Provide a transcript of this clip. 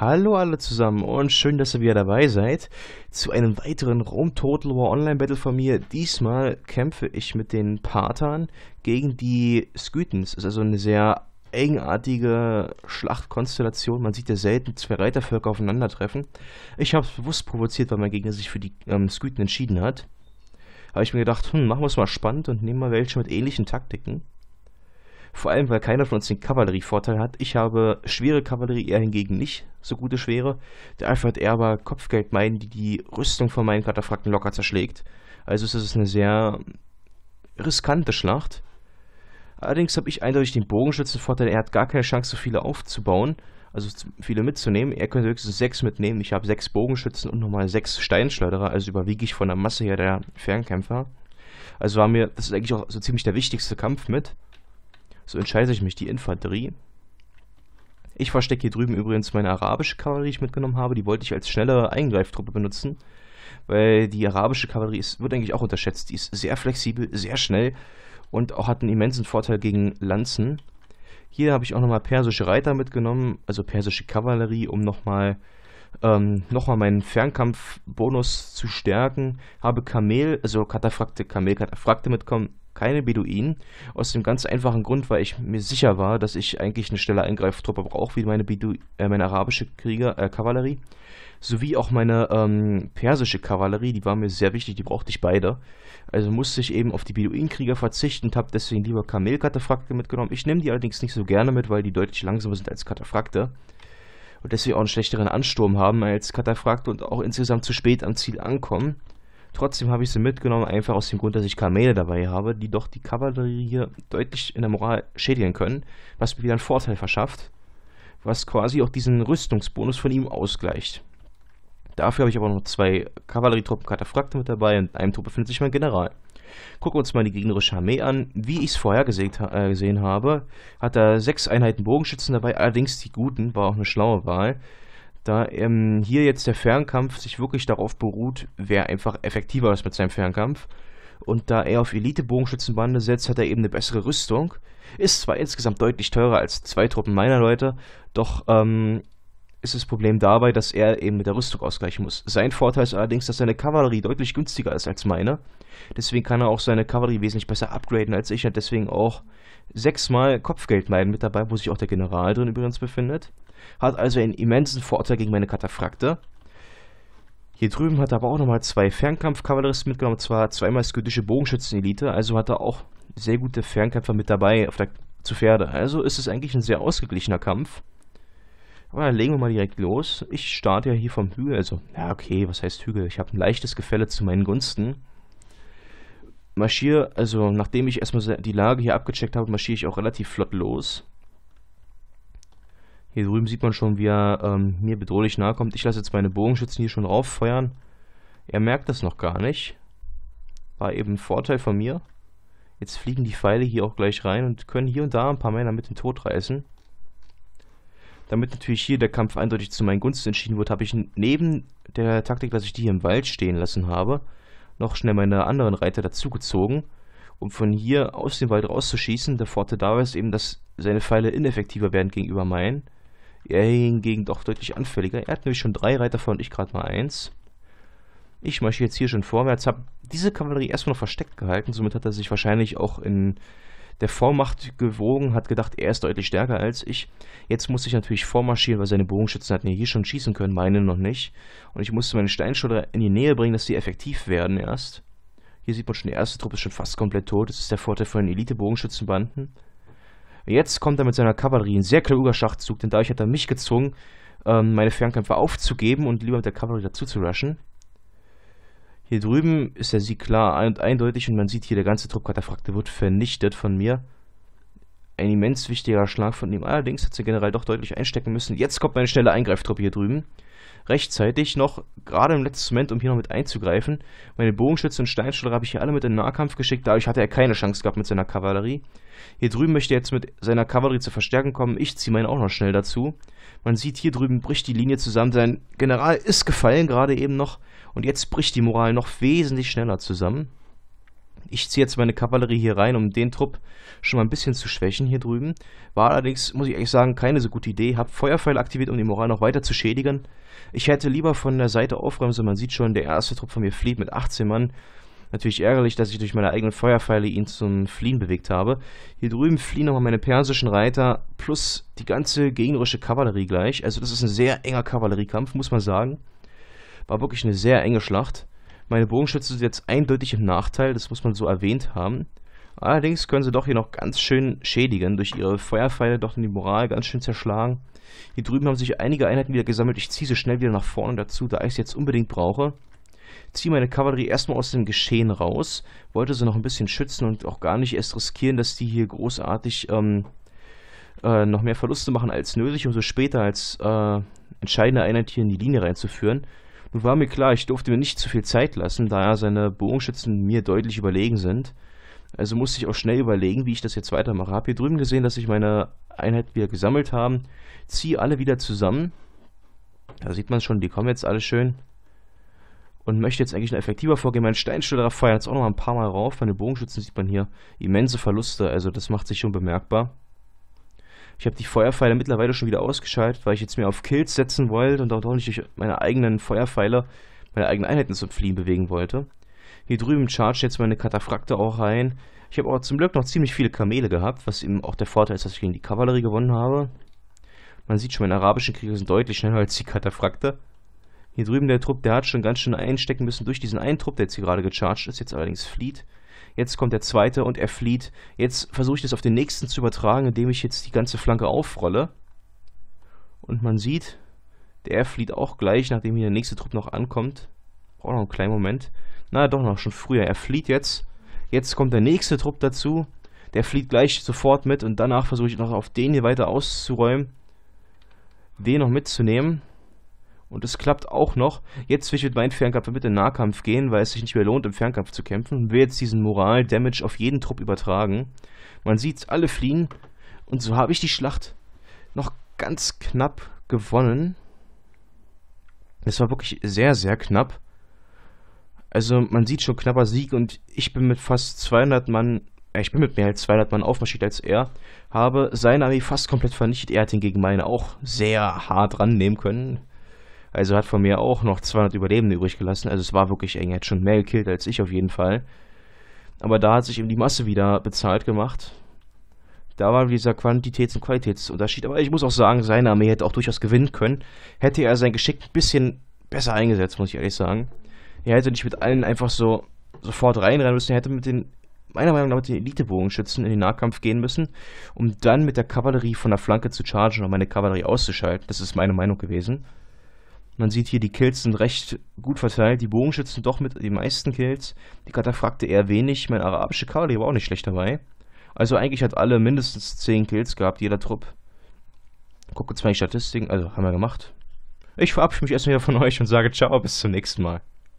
Hallo alle zusammen und schön, dass ihr wieder dabei seid zu einem weiteren Rome Total War Online Battle von mir. Diesmal kämpfe ich mit den Partern gegen die Skytens. Ist also eine sehr eigenartige Schlachtkonstellation. Man sieht ja selten zwei Reitervölker aufeinandertreffen. Ich habe es bewusst provoziert, weil mein Gegner sich für die ähm, Skythen entschieden hat. Habe ich mir gedacht, hm, machen wir es mal spannend und nehmen mal welche mit ähnlichen Taktiken. Vor allem, weil keiner von uns den Kavallerievorteil hat. Ich habe schwere Kavallerie, er hingegen nicht so gute Schwere. Der Alpha Alfred Erber Kopfgeld meinen, die die Rüstung von meinen Kataphrakten locker zerschlägt. Also ist es eine sehr riskante Schlacht. Allerdings habe ich eindeutig den Bogenschützenvorteil. Er hat gar keine Chance, so viele aufzubauen, also viele mitzunehmen. Er könnte höchstens sechs mitnehmen. Ich habe sechs Bogenschützen und nochmal sechs Steinschleuderer, also überwiege ich von der Masse her der Fernkämpfer. Also war mir, das ist eigentlich auch so ziemlich der wichtigste Kampf mit. So entscheide ich mich, die Infanterie. Ich verstecke hier drüben übrigens meine arabische Kavallerie, die ich mitgenommen habe. Die wollte ich als schnelle Eingreiftruppe benutzen, weil die arabische Kavallerie ist, wird eigentlich auch unterschätzt. Die ist sehr flexibel, sehr schnell und auch hat einen immensen Vorteil gegen Lanzen. Hier habe ich auch nochmal persische Reiter mitgenommen, also persische Kavallerie, um nochmal ähm, nochmal meinen Fernkampfbonus zu stärken. Habe Kamel, also Kataphrakte, Kamel, Kataphracte mitkommen, keine Beduinen. Aus dem ganz einfachen Grund, weil ich mir sicher war, dass ich eigentlich eine schnelle Eingreiftruppe brauche, wie meine, Bedu äh, meine arabische Krieger, äh, Kavallerie, sowie auch meine ähm, persische Kavallerie, die war mir sehr wichtig, die brauchte ich beide. Also musste ich eben auf die Beduinenkrieger verzichten und habe deswegen lieber Kamelkataphrakte mitgenommen. Ich nehme die allerdings nicht so gerne mit, weil die deutlich langsamer sind als Kataphrakte. und deswegen auch einen schlechteren Ansturm haben als Kataphrakte und auch insgesamt zu spät am Ziel ankommen. Trotzdem habe ich sie mitgenommen, einfach aus dem Grund, dass ich Kamele dabei habe, die doch die Kavallerie hier deutlich in der Moral schädigen können, was mir wieder einen Vorteil verschafft, was quasi auch diesen Rüstungsbonus von ihm ausgleicht. Dafür habe ich aber noch zwei Kavallerietruppen Kataphrakte mit dabei und in einem Trupp befindet sich mein General. Gucken wir uns mal die gegnerische Armee an. Wie ich es vorher gesehen, äh, gesehen habe, hat er sechs Einheiten Bogenschützen dabei, allerdings die guten, war auch eine schlaue Wahl. Da ähm, hier jetzt der Fernkampf sich wirklich darauf beruht, wer einfach effektiver ist mit seinem Fernkampf. Und da er auf Elite-Bogenschützenbande setzt, hat er eben eine bessere Rüstung. Ist zwar insgesamt deutlich teurer als zwei Truppen meiner Leute, doch ähm, ist das Problem dabei, dass er eben mit der Rüstung ausgleichen muss. Sein Vorteil ist allerdings, dass seine Kavallerie deutlich günstiger ist als meine. Deswegen kann er auch seine Kavallerie wesentlich besser upgraden als ich. Er Hat deswegen auch sechsmal Kopfgeldmeiden mit dabei, wo sich auch der General drin übrigens befindet. Hat also einen immensen Vorteil gegen meine Kataphrakte. Hier drüben hat er aber auch nochmal zwei Fernkampfkavalleristen mitgenommen, und zwar zweimal skytische Bogenschützen-Elite, also hat er auch sehr gute Fernkämpfer mit dabei auf der, zu Pferde. Also ist es eigentlich ein sehr ausgeglichener Kampf. Aber dann legen wir mal direkt los. Ich starte ja hier vom Hügel, also, ja okay, was heißt Hügel? Ich habe ein leichtes Gefälle zu meinen Gunsten. Marschiere, also nachdem ich erstmal die Lage hier abgecheckt habe, marschiere ich auch relativ flott los. Hier drüben sieht man schon, wie er ähm, mir bedrohlich nahe kommt. Ich lasse jetzt meine Bogenschützen hier schon rauffeuern. Er merkt das noch gar nicht. War eben ein Vorteil von mir. Jetzt fliegen die Pfeile hier auch gleich rein und können hier und da ein paar Männer mit dem Tod reißen. Damit natürlich hier der Kampf eindeutig zu meinen Gunsten entschieden wird, habe ich neben der Taktik, dass ich die hier im Wald stehen lassen habe, noch schnell meine anderen Reiter dazugezogen, um von hier aus dem Wald rauszuschießen. Der Vorteil dabei ist eben, dass seine Pfeile ineffektiver werden gegenüber meinen. Er hingegen doch deutlich anfälliger. Er hat nämlich schon drei Reiter vor und ich gerade mal eins. Ich marschiere jetzt hier schon vorwärts, habe diese Kavallerie erstmal noch versteckt gehalten. Somit hat er sich wahrscheinlich auch in der Vormacht gewogen, hat gedacht, er ist deutlich stärker als ich. Jetzt muss ich natürlich vormarschieren, weil seine Bogenschützen hatten ja hier schon schießen können, meine noch nicht. Und ich musste meine Steinschulter in die Nähe bringen, dass sie effektiv werden erst. Hier sieht man schon, die erste Truppe ist schon fast komplett tot. Das ist der Vorteil von den Elite-Bogenschützenbanden. Jetzt kommt er mit seiner Kavallerie, ein sehr kluger Schachzug, denn dadurch hat er mich gezwungen, ähm, meine Fernkämpfe aufzugeben und lieber mit der Kavallerie dazu zu rushen. Hier drüben ist der Sieg klar und eindeutig und man sieht hier, der ganze Trupp wird vernichtet von mir ein immens wichtiger Schlag von ihm. Allerdings hat sie generell doch deutlich einstecken müssen. Jetzt kommt meine schnelle Eingreiftruppe hier drüben. Rechtzeitig noch, gerade im letzten Moment, um hier noch mit einzugreifen. Meine Bogenschütze und Steinschleuder habe ich hier alle mit in den Nahkampf geschickt. Dadurch hatte er keine Chance gehabt mit seiner Kavallerie. Hier drüben möchte er jetzt mit seiner Kavallerie zur Verstärkung kommen. Ich ziehe meinen auch noch schnell dazu. Man sieht, hier drüben bricht die Linie zusammen. Sein General ist gefallen, gerade eben noch. Und jetzt bricht die Moral noch wesentlich schneller zusammen. Ich ziehe jetzt meine Kavallerie hier rein, um den Trupp schon mal ein bisschen zu schwächen hier drüben. War allerdings, muss ich ehrlich sagen, keine so gute Idee. Hab Feuerpfeile aktiviert, um die Moral noch weiter zu schädigen. Ich hätte lieber von der Seite aufräumen sollen. Man sieht schon, der erste Trupp von mir flieht mit 18 Mann. Natürlich ärgerlich, dass ich durch meine eigenen Feuerpfeile ihn zum Fliehen bewegt habe. Hier drüben fliehen nochmal meine persischen Reiter plus die ganze gegnerische Kavallerie gleich. Also das ist ein sehr enger Kavalleriekampf, muss man sagen. War wirklich eine sehr enge Schlacht. Meine Bogenschütze sind jetzt eindeutig im Nachteil, das muss man so erwähnt haben. Allerdings können sie doch hier noch ganz schön schädigen, durch ihre Feuerpfeile doch die Moral ganz schön zerschlagen. Hier drüben haben sich einige Einheiten wieder gesammelt, ich ziehe sie schnell wieder nach vorne dazu, da ich sie jetzt unbedingt brauche. Ziehe meine Kavallerie erstmal aus dem Geschehen raus, wollte sie noch ein bisschen schützen und auch gar nicht erst riskieren, dass die hier großartig ähm, äh, noch mehr Verluste machen als nötig, um so später als äh, entscheidende Einheit hier in die Linie reinzuführen. Nun war mir klar, ich durfte mir nicht zu viel Zeit lassen, da ja seine Bogenschützen mir deutlich überlegen sind. Also musste ich auch schnell überlegen, wie ich das jetzt weitermache. Hab hier drüben gesehen, dass ich meine Einheit wieder gesammelt haben. Ziehe alle wieder zusammen. Da sieht man schon, die kommen jetzt alle schön. Und möchte jetzt eigentlich noch effektiver vorgehen. Mein Steinschleuderer feiert jetzt auch noch ein paar Mal rauf. Bei den Bogenschützen sieht man hier immense Verluste. Also das macht sich schon bemerkbar. Ich habe die Feuerpfeile mittlerweile schon wieder ausgeschaltet, weil ich jetzt mehr auf Kills setzen wollte und auch nicht durch meine eigenen Feuerpfeile, meine eigenen Einheiten zum Fliehen bewegen wollte. Hier drüben charge jetzt meine Kataphrakte auch rein. Ich habe auch zum Glück noch ziemlich viele Kamele gehabt, was eben auch der Vorteil ist, dass ich gegen die Kavallerie gewonnen habe. Man sieht schon, meine arabischen Krieger sind deutlich schneller als die Kataphrakte. Hier drüben der Trupp, der hat schon ganz schön einstecken müssen durch diesen einen Trupp, der jetzt hier gerade gecharged ist, jetzt allerdings flieht jetzt kommt der zweite und er flieht. Jetzt versuche ich das auf den nächsten zu übertragen, indem ich jetzt die ganze Flanke aufrolle. Und man sieht, der flieht auch gleich, nachdem hier der nächste Trupp noch ankommt. Braucht noch einen kleinen Moment. Na, doch noch, schon früher. Er flieht jetzt. Jetzt kommt der nächste Trupp dazu. Der flieht gleich sofort mit und danach versuche ich noch auf den hier weiter auszuräumen. Den noch mitzunehmen. Und es klappt auch noch. Jetzt will ich mit meinem Fernkampf mit in den Nahkampf gehen, weil es sich nicht mehr lohnt, im Fernkampf zu kämpfen. Und will jetzt diesen Moral-Damage auf jeden Trupp übertragen. Man sieht, alle fliehen. Und so habe ich die Schlacht noch ganz knapp gewonnen. Es war wirklich sehr, sehr knapp. Also man sieht schon knapper Sieg und ich bin mit fast 200 Mann, äh, ich bin mit mehr als 200 Mann aufmarschiert als er, habe seine Armee fast komplett vernichtet. Er hat hingegen meine auch sehr hart rannehmen können. Also hat von mir auch noch 200 Überlebende übrig gelassen. Also es war wirklich eng. Er hat schon mehr gekillt als ich auf jeden Fall. Aber da hat sich eben die Masse wieder bezahlt gemacht. Da war dieser Quantitäts- und Qualitätsunterschied. Aber ich muss auch sagen, seine Armee hätte auch durchaus gewinnen können. Hätte er sein Geschick ein bisschen besser eingesetzt, muss ich ehrlich sagen. Er hätte nicht mit allen einfach so sofort reinrennen müssen. Er hätte mit den, meiner Meinung nach, mit den Elite-Bogenschützen in den Nahkampf gehen müssen, um dann mit der Kavallerie von der Flanke zu chargen und meine Kavallerie auszuschalten. Das ist meine Meinung gewesen. Man sieht hier, die Kills sind recht gut verteilt. Die Bogenschützen doch mit den meisten Kills. Die Kataphragte eher wenig. Mein arabische Kali war auch nicht schlecht dabei. Also eigentlich hat alle mindestens 10 Kills gehabt, jeder Trupp. Gucke zwei Statistiken, also haben wir gemacht. Ich verabschiede mich erstmal wieder von euch und sage ciao, bis zum nächsten Mal.